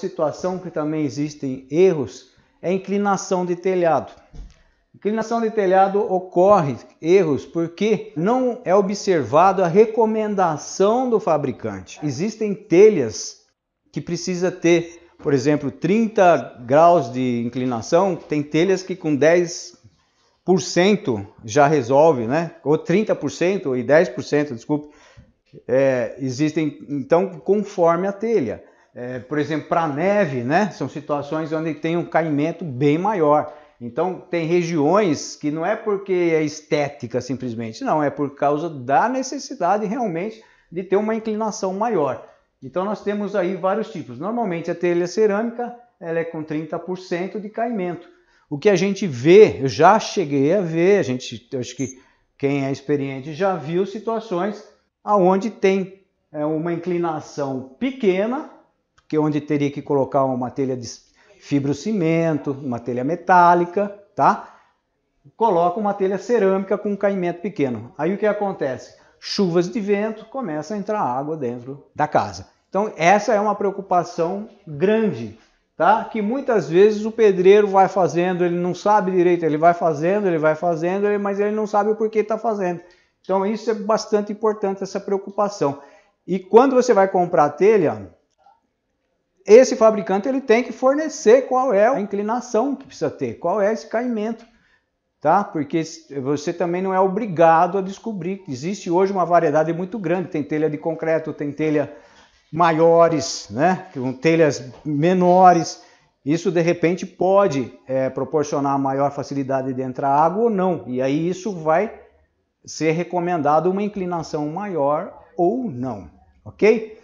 situação que também existem erros é inclinação de telhado. Inclinação de telhado ocorre erros porque não é observado a recomendação do fabricante. Existem telhas que precisa ter, por exemplo, 30 graus de inclinação, tem telhas que com 10% já resolve, né? Ou 30% ou 10%, desculpe. É, existem então conforme a telha. É, por exemplo, para neve, né? São situações onde tem um caimento bem maior. Então, tem regiões que não é porque é estética simplesmente, não, é por causa da necessidade realmente de ter uma inclinação maior. Então, nós temos aí vários tipos. Normalmente, a telha cerâmica ela é com 30% de caimento. O que a gente vê, eu já cheguei a ver, a gente, acho que quem é experiente já viu situações aonde tem é, uma inclinação pequena que onde teria que colocar uma telha de fibrocimento, uma telha metálica, tá? Coloca uma telha cerâmica com um caimento pequeno. Aí o que acontece? Chuvas de vento, começa a entrar água dentro da casa. Então essa é uma preocupação grande, tá? Que muitas vezes o pedreiro vai fazendo, ele não sabe direito, ele vai fazendo, ele vai fazendo, mas ele não sabe o porquê está fazendo. Então isso é bastante importante essa preocupação. E quando você vai comprar telha, esse fabricante ele tem que fornecer qual é a inclinação que precisa ter, qual é esse caimento, tá? Porque você também não é obrigado a descobrir. Existe hoje uma variedade muito grande, tem telha de concreto, tem telha maiores, né? Com telhas menores. Isso de repente pode é, proporcionar maior facilidade de entrar água ou não. E aí isso vai ser recomendado uma inclinação maior ou não, ok?